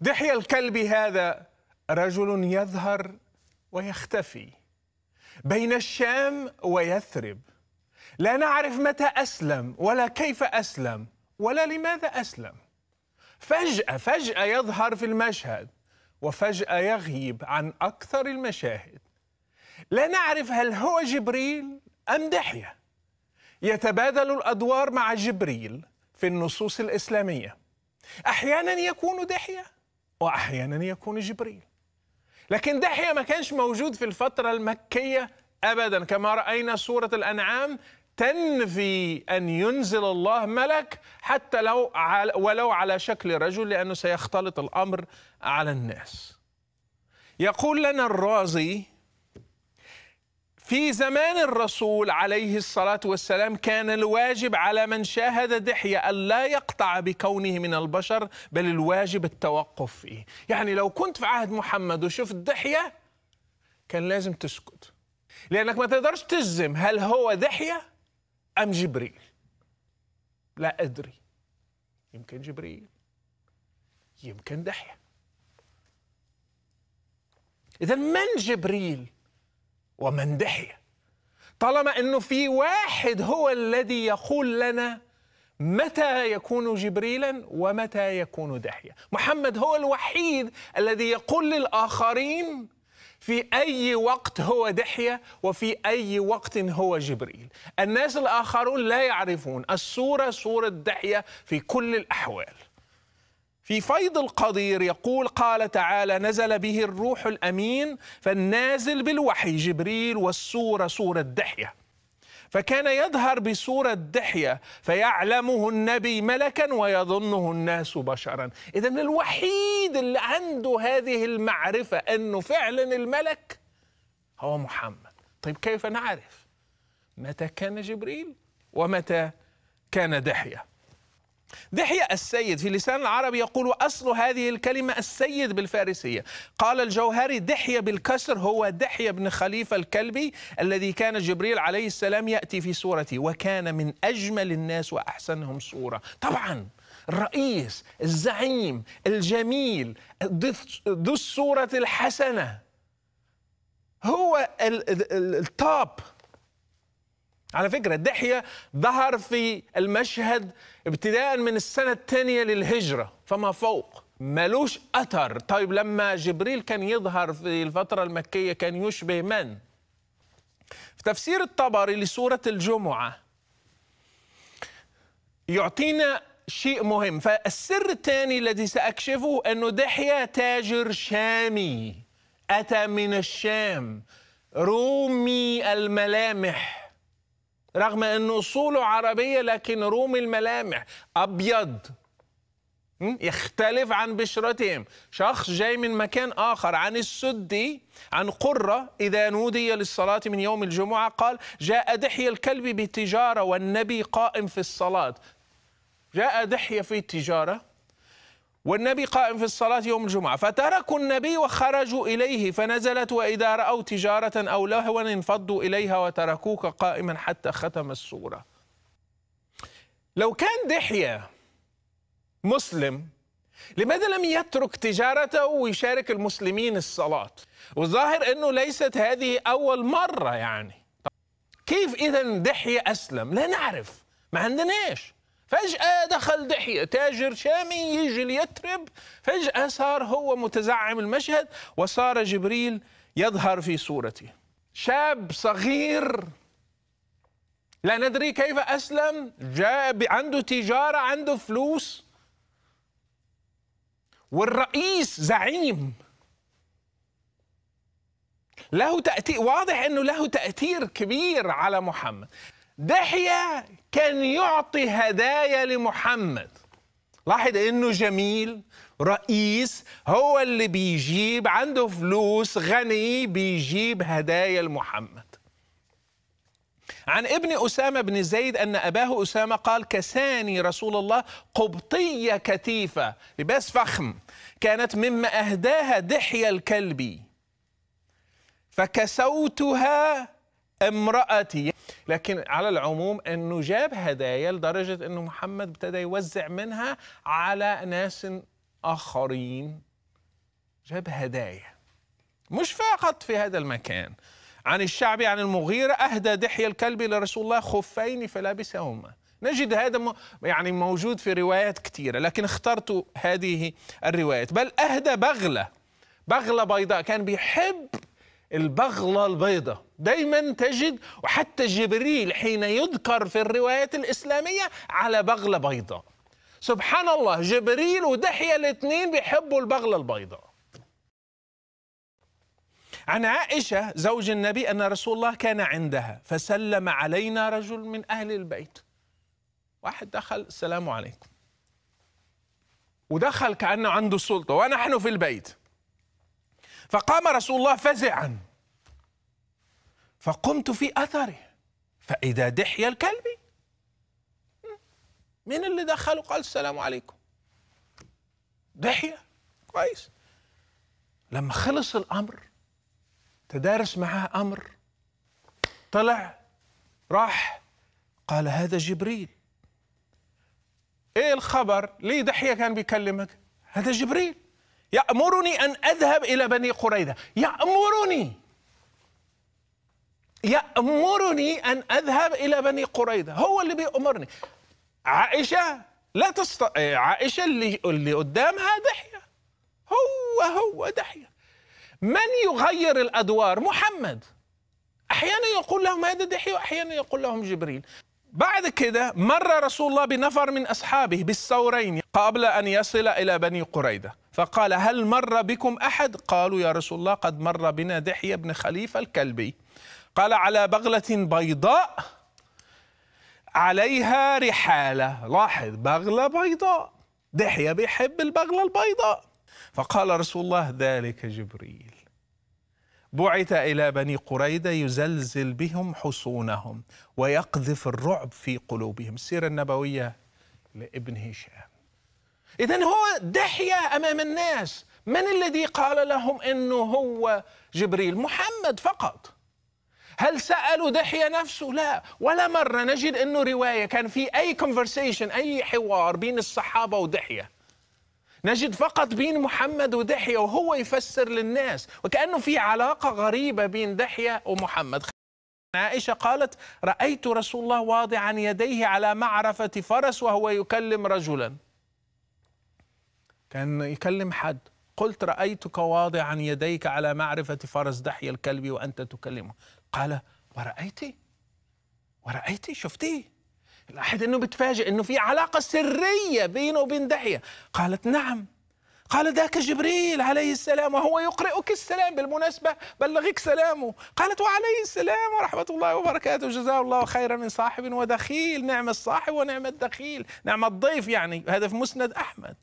دحية الكلبي هذا رجل يظهر ويختفي بين الشام ويثرب لا نعرف متى أسلم ولا كيف أسلم ولا لماذا أسلم فجأة فجأة يظهر في المشهد وفجأة يغيب عن أكثر المشاهد لا نعرف هل هو جبريل أم دحية يتبادل الأدوار مع جبريل في النصوص الإسلامية أحيانا يكون دحية وأحيانا يكون جبريل لكن دحية ما كانش موجود في الفترة المكية أبدا كما رأينا سورة الأنعام تنفي أن ينزل الله ملك حتى لو على ولو على شكل رجل لأنه سيختلط الأمر على الناس يقول لنا الرازي في زمان الرسول عليه الصلاة والسلام كان الواجب على من شاهد دحية أن لا يقطع بكونه من البشر بل الواجب التوقف فيه يعني لو كنت في عهد محمد وشفت دحية كان لازم تسكت لأنك ما تقدرش تجزم هل هو دحية أم جبريل لا أدري يمكن جبريل يمكن دحية إذا من جبريل ومن دحي طالما انه في واحد هو الذي يقول لنا متى يكون جبريلا ومتى يكون دحية محمد هو الوحيد الذي يقول للآخرين في أي وقت هو دحية وفي أي وقت هو جبريل الناس الآخرون لا يعرفون الصورة صورة دحية في كل الأحوال في فيض القدير يقول قال تعالى نزل به الروح الأمين فالنازل بالوحي جبريل والسورة سورة دحية فكان يظهر بسورة دحية فيعلمه النبي ملكا ويظنه الناس بشرا إذا الوحيد اللي عنده هذه المعرفة أنه فعلا الملك هو محمد طيب كيف نعرف متى كان جبريل ومتى كان دحيه دحية السيد في لسان العرب يقول أصل هذه الكلمة السيد بالفارسية قال الجوهري دحية بالكسر هو دحية بن خليفة الكلبي الذي كان جبريل عليه السلام يأتي في سورته وكان من أجمل الناس وأحسنهم صورة طبعا الرئيس الزعيم الجميل ذو الصورة الحسنة هو التوب على فكرة دحية ظهر في المشهد ابتداء من السنة الثانية للهجرة فما فوق ملوش أثر طيب لما جبريل كان يظهر في الفترة المكية كان يشبه من؟ في تفسير الطبري لسورة الجمعة يعطينا شيء مهم فالسر الثاني الذي سأكشفه أنه دحية تاجر شامي أتى من الشام رومي الملامح رغم أن أصوله عربية لكن رومي الملامح أبيض يختلف عن بشرتهم شخص جاي من مكان آخر عن السدي عن قرة إذا نودي للصلاة من يوم الجمعة قال جاء دحي الكلب بتجارة والنبي قائم في الصلاة جاء دحية في التجارة والنبي قائم في الصلاة يوم الجمعة فتركوا النبي وخرجوا إليه فنزلت وإذا رأوا تجارة أو لهوا انفضوا إليها وتركوك قائما حتى ختم السورة لو كان دحية مسلم لماذا لم يترك تجارته ويشارك المسلمين الصلاة والظاهر أنه ليست هذه أول مرة يعني كيف إذا دحية أسلم لا نعرف ما عندناش فجأة دخل دحية تاجر شامي يجي ليترب فجأة صار هو متزعم المشهد وصار جبريل يظهر في صورته شاب صغير لا ندري كيف أسلم جاء عنده تجارة عنده فلوس والرئيس زعيم له تأثير واضح أنه له تأثير كبير على محمد دحية كان يعطي هدايا لمحمد لاحظ انه جميل رئيس هو اللي بيجيب عنده فلوس غني بيجيب هدايا لمحمد عن ابن أسامة بن زيد أن أباه أسامة قال كساني رسول الله قبطية كتيفة لباس فخم كانت مما أهداها دحية الكلبي فكسوتها امرأتي لكن على العموم انه جاب هدايا لدرجه انه محمد ابتدى يوزع منها على ناس اخرين جاب هدايا مش فقط في هذا المكان عن الشعبي عن المغيرة أهدى دحية الكلبي لرسول الله خفين فلابسهما نجد هذا يعني موجود في روايات كثيرة لكن اخترت هذه الروايات بل أهدى بغلة بغلة بيضاء كان بيحب البغلة البيضاء دايما تجد وحتى جبريل حين يذكر في الروايات الإسلامية على بغلة بيضاء سبحان الله جبريل ودحية الاثنين بيحبوا البغلة البيضاء عن عائشة زوج النبي أن رسول الله كان عندها فسلم علينا رجل من أهل البيت واحد دخل السلام عليكم ودخل كأنه عنده سلطة ونحن في البيت فقام رسول الله فزعا فقمت في أثره فإذا دحي الكلب مين اللي دخله قال السلام عليكم دحية كويس لما خلص الأمر تدارس معاه أمر طلع راح قال هذا جبريل ايه الخبر ليه دحية كان بيكلمك هذا جبريل يأمرني أن أذهب إلى بني قريظة يأمرني يأمرني أن أذهب إلى بني قريظة هو اللي بيأمرني عائشة لا تست... عائشة اللي, اللي قدامها دحية هو هو دحية من يغير الأدوار محمد أحيانا يقول لهم هذا دحية وأحيانا يقول لهم جبريل بعد كده مر رسول الله بنفر من أصحابه بالثورين قبل أن يصل إلى بني قريظة فقال هل مر بكم أحد قالوا يا رسول الله قد مر بنا دحية بن خليفة الكلبي قال على بغلة بيضاء عليها رحالة لاحظ بغلة بيضاء دحية بيحب البغلة البيضاء فقال رسول الله ذلك جبريل بعث إلى بني قريدة يزلزل بهم حصونهم ويقذف الرعب في قلوبهم السيرة النبوية لابن هشام إذا هو دحية أمام الناس من الذي قال لهم أنه هو جبريل محمد فقط هل سألوا دحية نفسه؟ لا ولا مرة نجد أنه رواية كان في أي conversation أي حوار بين الصحابة ودحية نجد فقط بين محمد ودحية وهو يفسر للناس وكأنه في علاقة غريبة بين دحية ومحمد عائشة قالت رأيت رسول الله واضعا يديه على معرفة فرس وهو يكلم رجلاً كان يكلم حد قلت رأيتك واضعا يديك على معرفة فرس دحي الكلب وأنت تكلمه قال ورأيتي ورأيتي شفتي لاحظ أنه بتفاجئ أنه في علاقة سرية بينه وبين دحية قالت نعم قال ذاك جبريل عليه السلام وهو يقرئك السلام بالمناسبة بلغك سلامه قالت وعليه السلام ورحمة الله وبركاته جزاه الله خيرا من صاحب ودخيل نعم الصاحب ونعم الدخيل نعم الضيف يعني هذا في مسند أحمد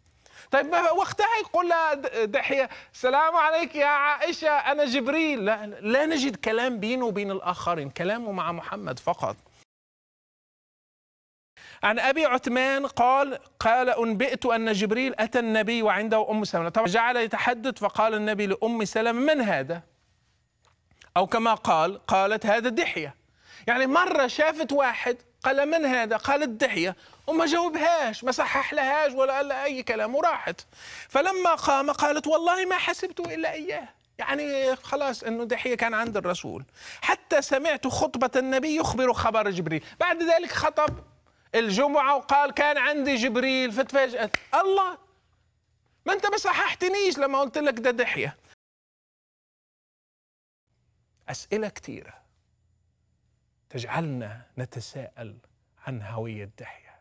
طيب وقتها يقول لها دحية السلام عليك يا عائشة أنا جبريل لا, لا نجد كلام بينه وبين الآخرين كلامه مع محمد فقط عن ابي عثمان قال قال انبئت ان جبريل اتى النبي وعنده ام سلمه طبعا جعل يتحدث فقال النبي لام سلمه من هذا او كما قال قالت هذا دحيه يعني مره شافت واحد قال من هذا قال الدحية وما جاوبهاش ما صحح لهاش ولا قال أي كلام وراحت فلما قام قالت والله ما حسبت إلا إياه يعني خلاص انه دحيه كان عند الرسول حتى سمعت خطبه النبي يخبر خبر جبريل بعد ذلك خطب الجمعه وقال كان عندي جبريل فتفاجات الله ما انت ما صححتنيش لما قلت لك ده دحيه اسئله كثيره تجعلنا نتساءل عن هوية دحية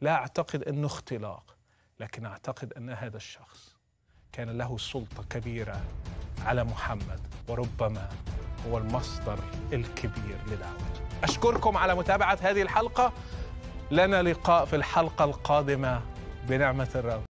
لا أعتقد أنه اختلاق لكن أعتقد أن هذا الشخص كان له سلطة كبيرة على محمد وربما هو المصدر الكبير لدعوته أشكركم على متابعة هذه الحلقة لنا لقاء في الحلقة القادمة بنعمة الرب